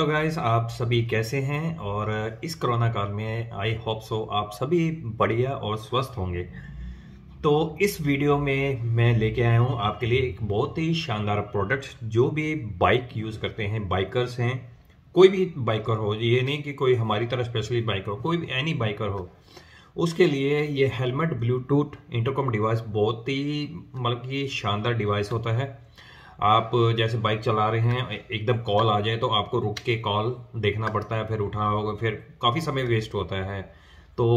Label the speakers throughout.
Speaker 1: hello guys आप सभी कैसे हैं और इस कोरोना काल में आई होप सो आप सभी बढ़िया और स्वस्थ होंगे तो इस वीडियो में मैं लेके आया हूं आपके लिए एक बहुत ही शानदार प्रोडक्ट जो भी बाइक यूज़ करते हैं बाइकर्स हैं कोई भी बाइकर हो ये नहीं कि कोई हमारी तरह स्पेशली बाइकर हो कोई भी एनी बाइकर हो उसके लिए ये हेलमेट ब्लूटूथ इंटरकॉम डिवाइस बहुत ही मतलब कि शानदार डिवाइस होता है आप जैसे बाइक चला रहे हैं एकदम कॉल आ जाए तो आपको रुक के कॉल देखना पड़ता है फिर होगा फिर काफ़ी समय वेस्ट होता है तो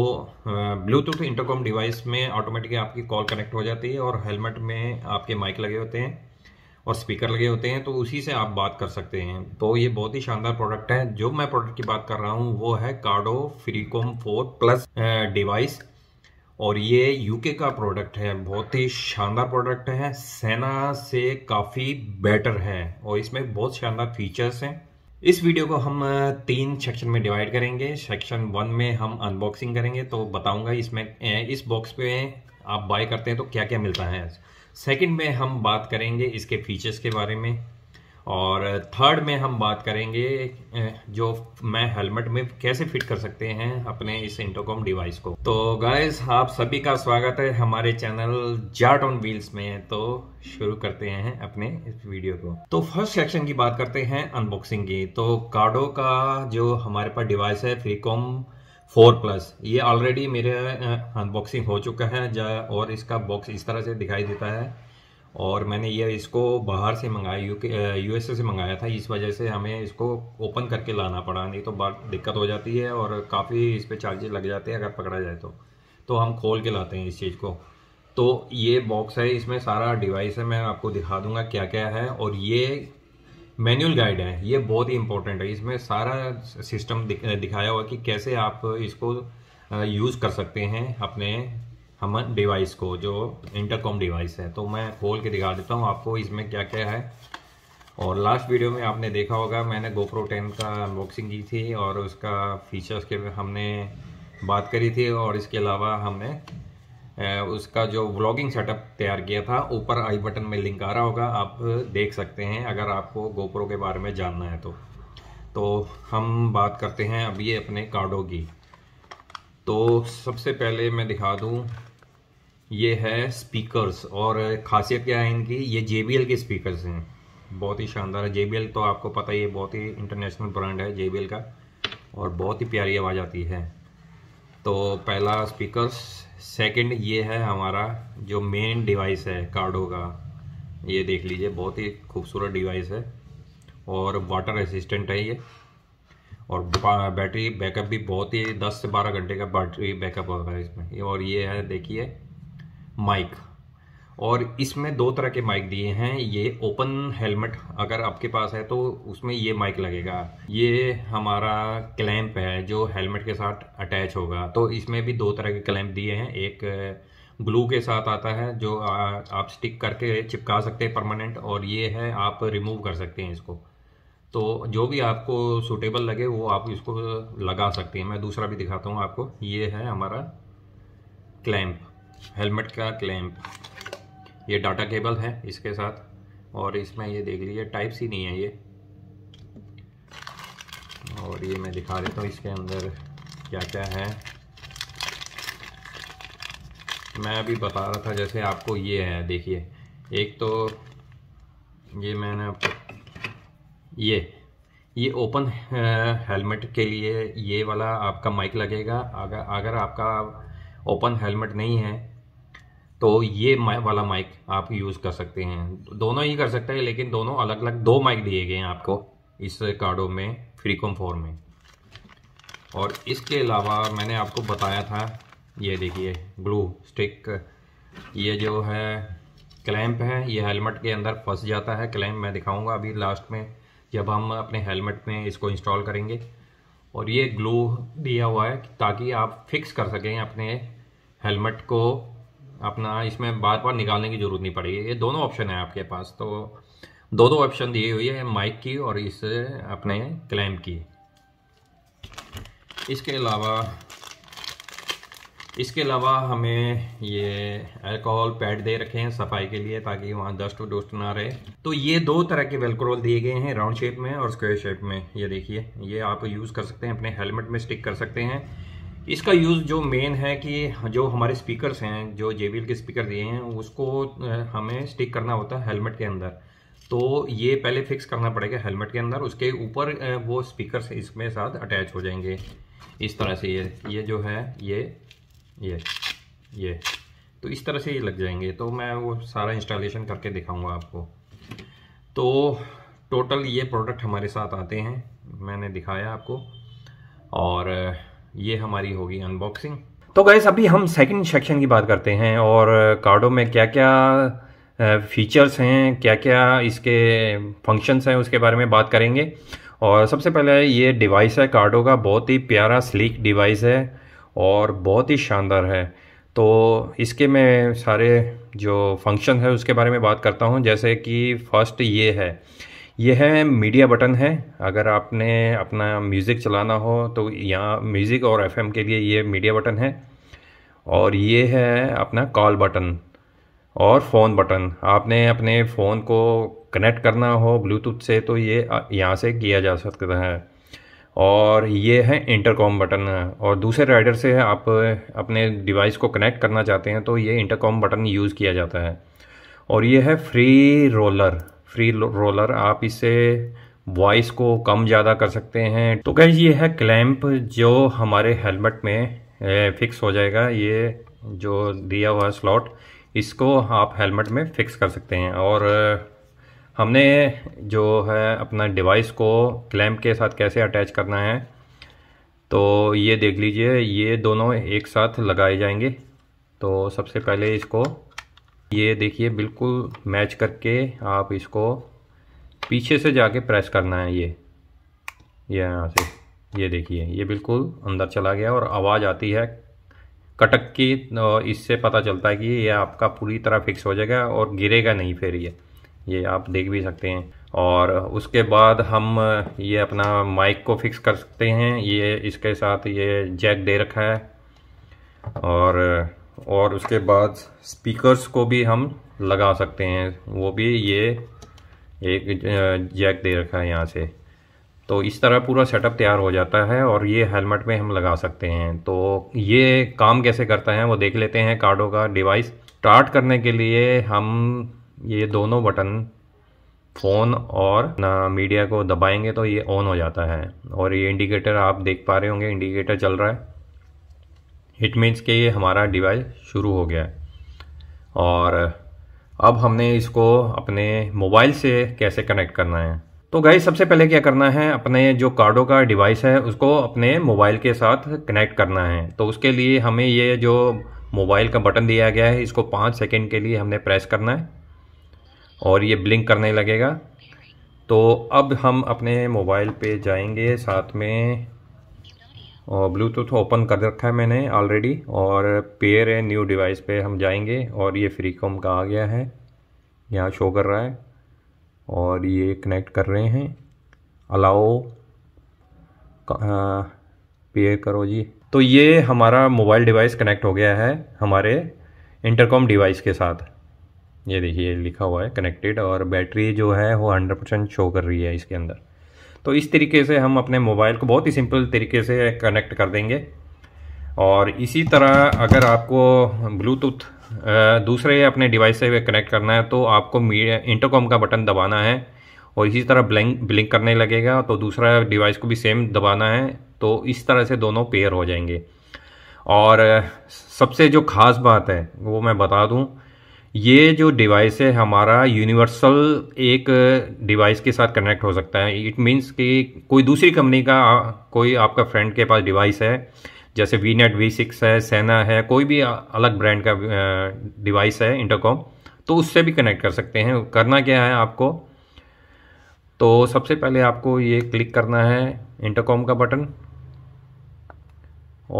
Speaker 1: ब्लूटूथ इंटरकॉम डिवाइस में ऑटोमेटिकली आपकी कॉल कनेक्ट हो जाती है और हेलमेट में आपके माइक लगे होते हैं और स्पीकर लगे होते हैं तो उसी से आप बात कर सकते हैं तो ये बहुत ही शानदार प्रोडक्ट है जो मैं प्रोडक्ट की बात कर रहा हूँ वो है कार्डो फ्रीकॉम फोर प्लस डिवाइस और ये यूके का प्रोडक्ट है बहुत ही शानदार प्रोडक्ट है सेना से काफ़ी बेटर है और इसमें बहुत शानदार फीचर्स हैं इस वीडियो को हम तीन सेक्शन में डिवाइड करेंगे सेक्शन वन में हम अनबॉक्सिंग करेंगे तो बताऊंगा इसमें इस बॉक्स पे आप बाय करते हैं तो क्या क्या मिलता है सेकंड में हम बात करेंगे इसके फीचर्स के बारे में और थर्ड में हम बात करेंगे जो मैं हेलमेट में कैसे फिट कर सकते हैं अपने इस इंटोकॉम डिवाइस को तो गाइस आप सभी का स्वागत है हमारे चैनल जाट ऑन व्हील्स में तो शुरू करते हैं अपने इस वीडियो को तो फर्स्ट सेक्शन की बात करते हैं अनबॉक्सिंग की तो कार्डो का जो हमारे पास डिवाइस है फ्रीकॉम फोर प्लस ये ऑलरेडी मेरे अनबॉक्सिंग हो चुका है और इसका बॉक्स इस तरह से दिखाई देता है और मैंने ये इसको बाहर से मंगाया यू के से मंगाया था इस वजह से हमें इसको ओपन करके लाना पड़ा नहीं तो बात दिक्कत हो जाती है और काफ़ी इस पर चार्जेस लग जाते हैं अगर पकड़ा जाए तो तो हम खोल के लाते हैं इस चीज़ को तो ये बॉक्स है इसमें सारा डिवाइस है मैं आपको दिखा दूंगा क्या क्या है और ये मैनुअल गाइड है ये बहुत ही इंपॉर्टेंट है इसमें सारा सिस्टम दिखाया हुआ कि कैसे आप इसको यूज़ कर सकते हैं अपने हम डिवाइस को जो इंटरकॉम डिवाइस है तो मैं खोल के दिखा देता हूँ आपको इसमें क्या क्या है और लास्ट वीडियो में आपने देखा होगा मैंने गोप्रो 10 का अनबॉक्सिंग की थी और उसका फीचर्स के हमने बात करी थी और इसके अलावा हमने उसका जो व्लॉगिंग सेटअप तैयार किया था ऊपर आई बटन में लिंक आ रहा होगा आप देख सकते हैं अगर आपको गोप्रो के बारे में जानना है तो तो हम बात करते हैं अभी अपने कार्डों की तो सबसे पहले मैं दिखा दूँ ये है स्पीकर्स और खासियत क्या है इनकी ये जे के स्पीकर्स हैं बहुत ही शानदार है जे तो आपको पता ही है बहुत ही इंटरनेशनल ब्रांड है जे का और बहुत ही प्यारी आवाज़ आती है तो पहला स्पीकर्स सेकंड ये है हमारा जो मेन डिवाइस है कार्डो का ये देख लीजिए बहुत ही खूबसूरत डिवाइस है और वाटर असिस्टेंट है ये और बैटरी बैकअप भी बहुत ही 10 से 12 घंटे का बैटरी बैकअप है इसमें और ये है देखिए माइक और इसमें दो तरह के माइक दिए हैं ये ओपन हेलमेट अगर आपके पास है तो उसमें ये माइक लगेगा ये हमारा क्लैंप है जो हेलमेट के साथ अटैच होगा तो इसमें भी दो तरह के क्लैंप दिए हैं एक ग्लू uh, के साथ आता है जो आ, uh, आप स्टिक करके चिपका सकते हैं परमानेंट और ये है आप रिमूव कर सकते हैं इसको तो जो भी आपको सूटेबल लगे वो आप इसको लगा सकते हैं मैं दूसरा भी दिखाता हूँ आपको ये है हमारा क्लैंप हेलमेट का क्लैम्प ये डाटा केबल है इसके साथ और इसमें ये देख लीजिए टाइप सी नहीं है ये और ये मैं दिखा देता हूँ इसके अंदर क्या क्या है मैं अभी बता रहा था जैसे आपको ये है देखिए एक तो ये मैंने आपको ये ये ओपन हेलमेट के लिए ये वाला आपका माइक लगेगा अगर अगर आपका ओपन हेलमेट नहीं है तो ये वाला माइक आप यूज़ कर सकते हैं दोनों ही कर सकते हैं लेकिन दोनों अलग अलग दो माइक दिए गए हैं आपको इस कार्डो में फ्रीकॉम फोर में और इसके अलावा मैंने आपको बताया था ये देखिए ग्लू स्टिक ये जो है क्लैम्प है ये हेलमेट के अंदर फंस जाता है क्लैम्प मैं दिखाऊंगा अभी लास्ट में जब हम अपने हेलमेट में इसको इंस्टॉल करेंगे और ये ग्लू दिया हुआ है ताकि आप फिक्स कर सकें अपने हेलमेट को अपना इसमें बार बार निकालने की ज़रूरत नहीं पड़ेगी ये दोनों ऑप्शन है आपके पास तो दो दो ऑप्शन दिए हुई है माइक की और इस अपने क्लैम्प की इसके अलावा इसके अलावा हमें ये अल्कोहल पैड दे रखे हैं सफाई के लिए ताकि वहाँ डस्ट डुस्ट ना रहे तो ये दो तरह के वेलक्रोल दिए गए हैं राउंड शेप में और स्क्वायर शेप में ये देखिए ये आप यूज़ कर सकते हैं अपने हेलमेट में स्टिक कर सकते हैं इसका यूज़ जो मेन है कि जो हमारे स्पीकर्स हैं जो जे के स्पीकर दिए हैं उसको हमें स्टिक करना होता है हेलमेट के अंदर तो ये पहले फिक्स करना पड़ेगा हेलमेट के अंदर उसके ऊपर वो स्पीकर इसमें साथ अटैच हो जाएंगे इस तरह से ये ये जो है ये ये ये तो इस तरह से ये लग जाएंगे तो मैं वो सारा इंस्टॉलेशन करके दिखाऊंगा आपको तो टोटल ये प्रोडक्ट हमारे साथ आते हैं मैंने दिखाया आपको और ये हमारी होगी अनबॉक्सिंग तो गैस अभी हम सेकंड सेक्शन की बात करते हैं और कार्डो में क्या क्या फीचर्स हैं क्या क्या इसके फंक्शंस हैं उसके बारे में बात करेंगे और सबसे पहले ये डिवाइस है कार्डो का बहुत ही प्यारा स्लीक डिवाइस है और बहुत ही शानदार है तो इसके मैं सारे जो फंक्शन है उसके बारे में बात करता हूँ जैसे कि फर्स्ट ये है यह मीडिया बटन है अगर आपने अपना म्यूज़िक चलाना हो तो यहाँ म्यूज़िक और एफएम के लिए ये मीडिया बटन है और ये है अपना कॉल बटन और फ़ोन बटन आपने अपने फ़ोन को कनेक्ट करना हो ब्लूटूथ से तो ये यहाँ से किया जा सकता है और ये है इंटरकॉम बटन और दूसरे राइडर से आप अपने डिवाइस को कनेक्ट करना चाहते हैं तो ये इंटरकॉम बटन यूज़ किया जाता है और ये है फ्री रोलर फ्री रोलर आप इसे वॉइस को कम ज़्यादा कर सकते हैं तो गैस ये है क्लैम्प जो हमारे हेलमेट में फिक्स हो जाएगा ये जो दिया हुआ स्लॉट इसको आप हेलमेट में फिक्स कर सकते हैं और हमने जो है अपना डिवाइस को क्लैम्प के साथ कैसे अटैच करना है तो ये देख लीजिए ये दोनों एक साथ लगाए जाएंगे तो सबसे पहले इसको ये देखिए बिल्कुल मैच करके आप इसको पीछे से जाके प्रेस करना है ये ये यहाँ से ये देखिए ये बिल्कुल अंदर चला गया और आवाज़ आती है कटक की इससे पता चलता है कि ये आपका पूरी तरह फिक्स हो जाएगा और गिरेगा नहीं फिर ये ये आप देख भी सकते हैं और उसके बाद हम ये अपना माइक को फिक्स कर सकते हैं ये इसके साथ ये जैक दे रखा है और और उसके बाद स्पीकर्स को भी हम लगा सकते हैं वो भी ये एक जैक दे रखा है यहाँ से तो इस तरह पूरा सेटअप तैयार हो जाता है और ये हेलमेट में हम लगा सकते हैं तो ये काम कैसे करता है वो देख लेते हैं कार्डो का डिवाइस स्टार्ट करने के लिए हम ये दोनों बटन फ़ोन और ना मीडिया को दबाएंगे तो ये ऑन हो जाता है और ये इंडिकेटर आप देख पा रहे होंगे इंडिकेटर चल रहा है इट मीन्स कि ये हमारा डिवाइस शुरू हो गया है और अब हमने इसको अपने मोबाइल से कैसे कनेक्ट करना है तो गई सबसे पहले क्या करना है अपने जो कार्डो का डिवाइस है उसको अपने मोबाइल के साथ कनेक्ट करना है तो उसके लिए हमें ये जो मोबाइल का बटन दिया गया है इसको पाँच सेकेंड के लिए हमने प्रेस करना है और ये ब्लिंक करने लगेगा तो अब हम अपने मोबाइल पे जाएंगे साथ में और ब्लूटूथ ओपन कर रखा है मैंने ऑलरेडी और पेयर है न्यू डिवाइस पे हम जाएंगे और ये फ्री कॉम का आ गया है यहाँ शो कर रहा है और ये कनेक्ट कर रहे हैं अलाओ पेयर करो जी तो ये हमारा मोबाइल डिवाइस कनेक्ट हो गया है हमारे इंटरकॉम डिवाइस के साथ ये देखिए लिखा हुआ है कनेक्टेड और बैटरी जो है वो हंड्रेड परसेंट शो कर रही है इसके अंदर तो इस तरीके से हम अपने मोबाइल को बहुत ही सिंपल तरीके से कनेक्ट कर देंगे और इसी तरह अगर आपको ब्लूटूथ दूसरे अपने डिवाइस से कनेक्ट करना है तो आपको इंटरकॉम का बटन दबाना है और इसी तरह ब्लैंक ब्लिंक करने लगेगा तो दूसरा डिवाइस को भी सेम दबाना है तो इस तरह से दोनों पेयर हो जाएंगे और सबसे जो ख़ास बात है वो मैं बता दूं ये जो डिवाइस है हमारा यूनिवर्सल एक डिवाइस के साथ कनेक्ट हो सकता है इट मीन्स कि कोई दूसरी कंपनी का कोई आपका फ्रेंड के पास डिवाइस है जैसे वी नेट वी सिक्स है सेना है कोई भी अलग ब्रांड का डिवाइस है इंटरकॉम तो उससे भी कनेक्ट कर सकते हैं करना क्या है आपको तो सबसे पहले आपको ये क्लिक करना है इंटरकॉम का बटन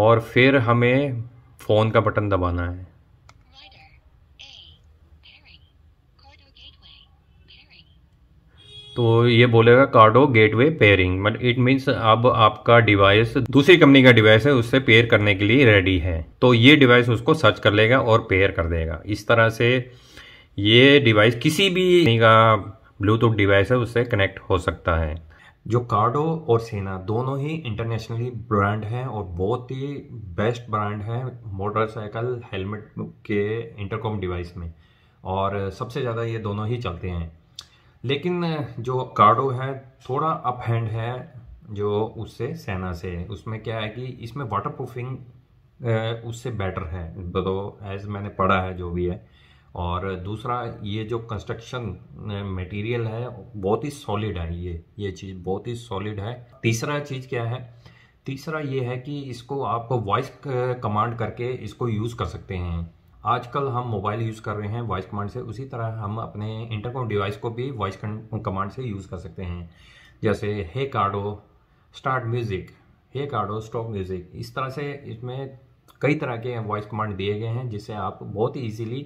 Speaker 1: और फिर हमें फ़ोन का बटन दबाना है तो ये बोलेगा Cardo gateway pairing but it means अब आपका डिवाइस दूसरी कंपनी का डिवाइस है उससे पेयर करने के लिए रेडी है तो ये डिवाइस उसको सर्च कर लेगा और पेयर कर देगा इस तरह से ये डिवाइस किसी भी का ब्लूटूथ डिवाइस है उससे कनेक्ट हो सकता है जो कार्डो और सेना दोनों ही इंटरनेशनली ब्रांड हैं और बहुत ही बेस्ट ब्रांड हैं मोटरसाइकिल हेलमेट के इंटरकॉम डिवाइस में और सबसे ज़्यादा ये दोनों ही चलते हैं लेकिन जो कार्डो है थोड़ा अप हैंड है जो उससे सेना से उसमें क्या है कि इसमें वाटर प्रूफिंग उससे बेटर है तो एज मैंने पढ़ा है जो भी है और दूसरा ये जो कंस्ट्रक्शन मटेरियल है बहुत ही सॉलिड है ये ये चीज़ बहुत ही सॉलिड है तीसरा चीज़ क्या है तीसरा ये है कि इसको आप वॉइस कमांड करके इसको यूज़ कर सकते हैं आजकल हम मोबाइल यूज़ कर रहे हैं वॉइस कमांड से उसी तरह हम अपने इंटरकॉम डिवाइस को भी वॉइस कमांड से यूज़ कर सकते हैं जैसे हे कार्डो स्टार्ट म्यूज़िक हे कार्डो स्टॉप म्यूज़िक इस तरह से इसमें कई तरह के वॉइस कमांड दिए गए हैं जिससे आप बहुत ही ईजीली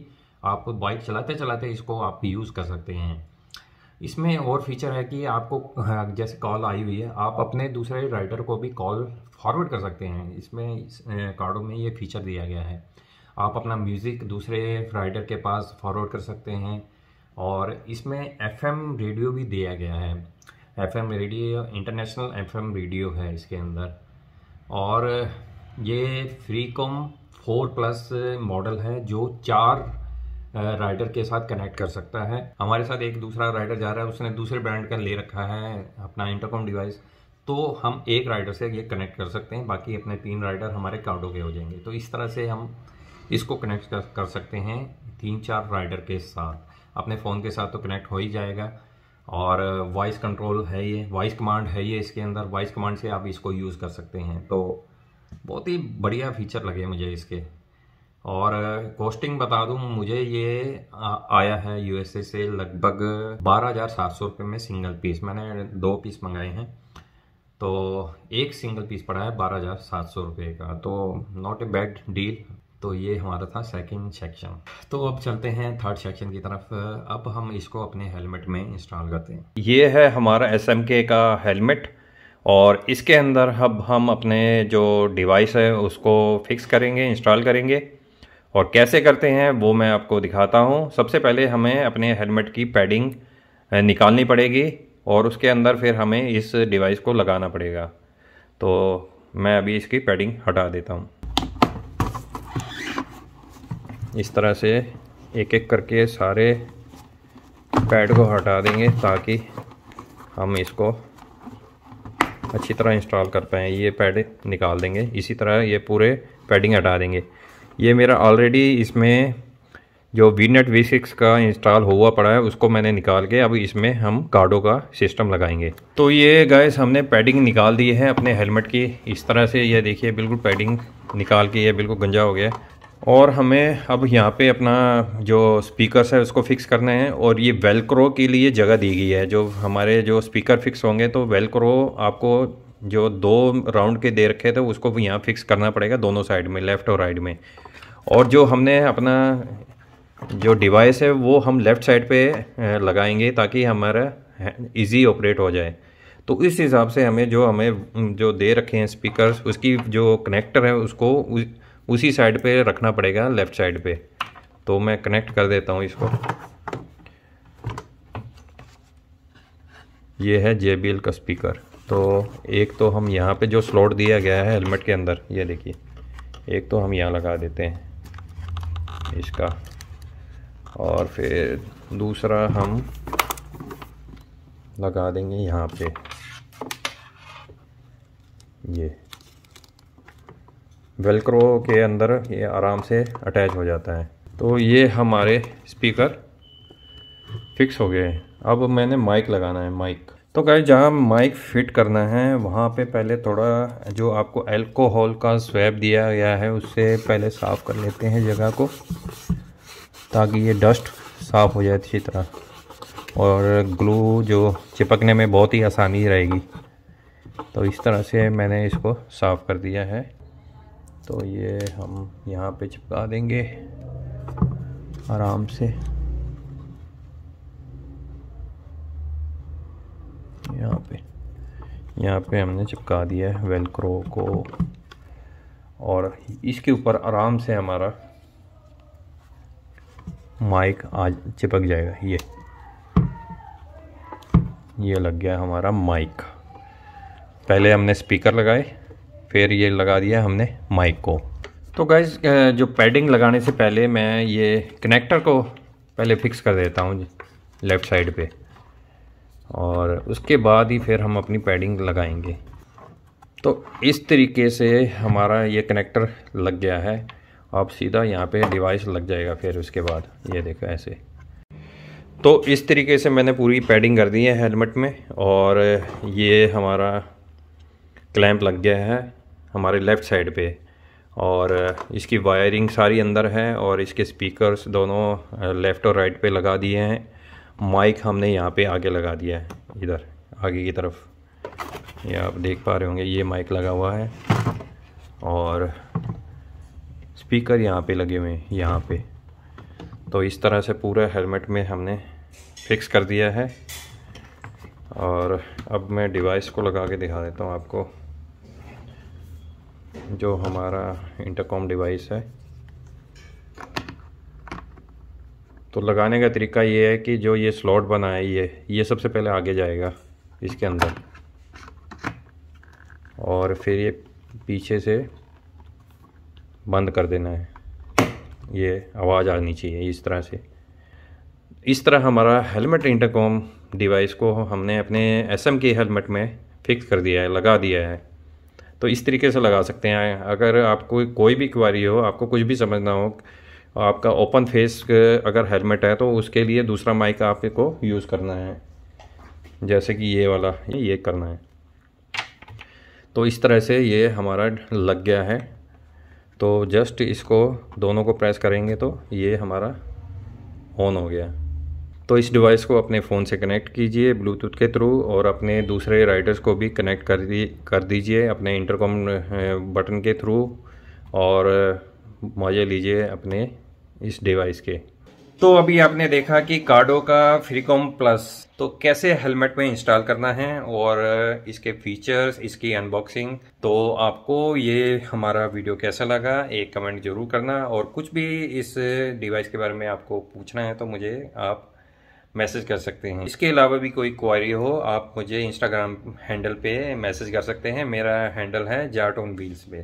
Speaker 1: आप बाइक चलाते चलाते इसको आप यूज़ कर सकते हैं इसमें और फीचर है कि आपको हाँ, जैसे कॉल आई हुई है आप अपने दूसरे राइडर को भी कॉल फॉरवर्ड कर सकते हैं इसमें इस कार्डों में ये फीचर दिया गया है आप अपना म्यूज़िक दूसरे राइडर के पास फॉरवर्ड कर सकते हैं और इसमें एफएम रेडियो भी दिया गया है FM radio international FM radio है इसके अंदर और ये फ्रीकॉम फोर प्लस मॉडल है जो चार राइडर के साथ कनेक्ट कर सकता है हमारे साथ एक दूसरा राइडर जा रहा है उसने दूसरे ब्रांड का ले रखा है अपना इंटरकॉम डिवाइस तो हम एक राइडर से ये कनेक्ट कर सकते हैं बाकी अपने तीन राइडर हमारे कार्डो के हो जाएंगे तो इस तरह से हम इसको कनेक्ट कर, कर सकते हैं तीन चार राइडर के साथ अपने फ़ोन के साथ तो कनेक्ट हो ही जाएगा और वॉइस uh, कंट्रोल है ये वॉइस कमांड है ये इसके अंदर वॉइस कमांड से आप इसको यूज़ कर सकते हैं तो बहुत ही बढ़िया फीचर लगे मुझे इसके और कॉस्टिंग uh, बता दूं मुझे ये आया है यूएसए से लगभग बारह हज़ार सात सौ रुपये में सिंगल पीस मैंने दो पीस मंगाए हैं तो एक सिंगल पीस पड़ा है बारह हज़ार सात सौ रुपये का तो नॉट ए बैड डील तो ये हमारा था सेकंड सेक्शन तो अब चलते हैं थर्ड सेक्शन की तरफ अब हम इसको अपने हेलमेट में इंस्टॉल करते हैं ये है हमारा एस का हेलमेट और इसके अंदर अब हम अपने जो डिवाइस है उसको फिक्स करेंगे इंस्टॉल करेंगे और कैसे करते हैं वो मैं आपको दिखाता हूँ सबसे पहले हमें अपने हेलमेट की पैडिंग निकालनी पड़ेगी और उसके अंदर फिर हमें इस डिवाइस को लगाना पड़ेगा तो मैं अभी इसकी पैडिंग हटा देता हूँ इस तरह से एक एक करके सारे पैड को हटा देंगे ताकि हम इसको अच्छी तरह इंस्टॉल कर पाएँ ये पैड निकाल देंगे इसी तरह ये पूरे पैडिंग हटा देंगे ये मेरा ऑलरेडी इसमें जो वी नेट वी सिक्स का इंस्टॉल हुआ पड़ा है उसको मैंने निकाल के अब इसमें हम कार्डो का सिस्टम लगाएंगे तो ये गैस हमने पैडिंग निकाल दी है अपने हेलमेट की इस तरह से ये देखिए बिल्कुल पैडिंग निकाल के ये बिल्कुल गंजा हो गया और हमें अब यहाँ पे अपना जो स्पीकर्स है उसको फिक्स करना है और ये वेलक्रो के लिए जगह दी गई है जो हमारे जो स्पीकर फिक्स होंगे तो वेलक्रो आपको जो दो राउंड के दे रखे थे उसको भी यहाँ फिक्स करना पड़ेगा दोनों साइड में लेफ़्ट और राइट में और जो हमने अपना जो डिवाइस है वो हम लेफ़्ट साइड पे लगाएंगे ताकि हमारा इजी ऑपरेट हो जाए तो इस हिसाब से हमें जो हमें जो दे रखे हैं स्पीकर्स उसकी जो कनेक्टर है उसको उसी साइड पे रखना पड़ेगा लेफ़्ट साइड पे तो मैं कनेक्ट कर देता हूँ इसको ये है जे का स्पीकर तो एक तो हम यहाँ पे जो स्लॉट दिया गया है हेलमेट के अंदर ये देखिए एक तो हम यहाँ लगा देते हैं इसका और फिर दूसरा हम लगा देंगे यहाँ पे ये वेलक्रो के अंदर ये आराम से अटैच हो जाता है तो ये हमारे स्पीकर फिक्स हो गए हैं अब मैंने माइक लगाना है माइक तो गए जहाँ माइक फिट करना है वहाँ पे पहले थोड़ा जो आपको अल्कोहल का स्वैब दिया गया है उससे पहले साफ़ कर लेते हैं जगह को ताकि ये डस्ट साफ़ हो जाए अच्छी तरह और ग्लू जो चिपकने में बहुत ही आसानी रहेगी तो इस तरह से मैंने इसको साफ़ कर दिया है तो ये हम यहाँ पे चिपका देंगे आराम से यहाँ पे यहाँ पे हमने चिपका दिया है वेलक्रो को और इसके ऊपर आराम से हमारा माइक आज चिपक जाएगा ये ये लग गया हमारा माइक पहले हमने स्पीकर लगाए फिर ये लगा दिया हमने माइक को तो गाइज जो पैडिंग लगाने से पहले मैं ये कनेक्टर को पहले फिक्स कर देता हूँ लेफ़्ट साइड पे और उसके बाद ही फिर हम अपनी पैडिंग लगाएंगे तो इस तरीके से हमारा ये कनेक्टर लग गया है आप सीधा यहाँ पे डिवाइस लग जाएगा फिर उसके बाद ये देखो ऐसे तो इस तरीके से मैंने पूरी पैडिंग कर दी है हेलमेट में और ये हमारा क्लैंप लग गया है हमारे लेफ़्ट साइड पे और इसकी वायरिंग सारी अंदर है और इसके स्पीकर्स दोनों लेफ़्ट और राइट पे लगा दिए हैं माइक हमने यहाँ पे आगे लगा दिया है इधर आगे की तरफ ये आप देख पा रहे होंगे ये माइक लगा हुआ है और स्पीकर यहाँ पे लगे हुए हैं यहाँ पे तो इस तरह से पूरा हेलमेट में हमने फिक्स कर दिया है और अब मैं डिवाइस को लगा के दिखा देता हूँ आपको जो हमारा इंटरकॉम डिवाइस है तो लगाने का तरीका ये है कि जो ये स्लॉट बना है ये ये सबसे पहले आगे जाएगा इसके अंदर और फिर ये पीछे से बंद कर देना है ये आवाज़ आनी चाहिए इस तरह से इस तरह हमारा हेलमेट इंटरकॉम डिवाइस को हमने अपने एसएम के हेलमेट में फिक्स कर दिया है लगा दिया है तो इस तरीके से लगा सकते हैं अगर आपको कोई भी क्वारी हो आपको कुछ भी समझना हो आपका ओपन फेस अगर हेलमेट है तो उसके लिए दूसरा माइक आपको यूज़ करना है जैसे कि ये वाला ये करना है तो इस तरह से ये हमारा लग गया है तो जस्ट इसको दोनों को प्रेस करेंगे तो ये हमारा ऑन हो गया तो इस डिवाइस को अपने फ़ोन से कनेक्ट कीजिए ब्लूटूथ के थ्रू और अपने दूसरे राइडर्स को भी कनेक्ट कर दी कर दीजिए अपने इंटरकॉम बटन के थ्रू और मज़े लीजिए अपने इस डिवाइस के तो अभी आपने देखा कि कार्डो का फ्रीकॉम प्लस तो कैसे हेलमेट में इंस्टॉल करना है और इसके फीचर्स इसकी अनबॉक्सिंग तो आपको ये हमारा वीडियो कैसा लगा एक कमेंट जरूर करना और कुछ भी इस डिवाइस के बारे में आपको पूछना है तो मुझे आप मैसेज कर सकते हैं इसके अलावा भी कोई क्वारी हो आप मुझे इंस्टाग्राम हैंडल पे मैसेज कर सकते हैं मेरा हैंडल है जाट ऑन व्हील्स पे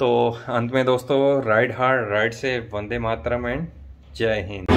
Speaker 1: तो अंत में दोस्तों राइड हार्ड राइड से वंदे मातरम एंड जय हिंद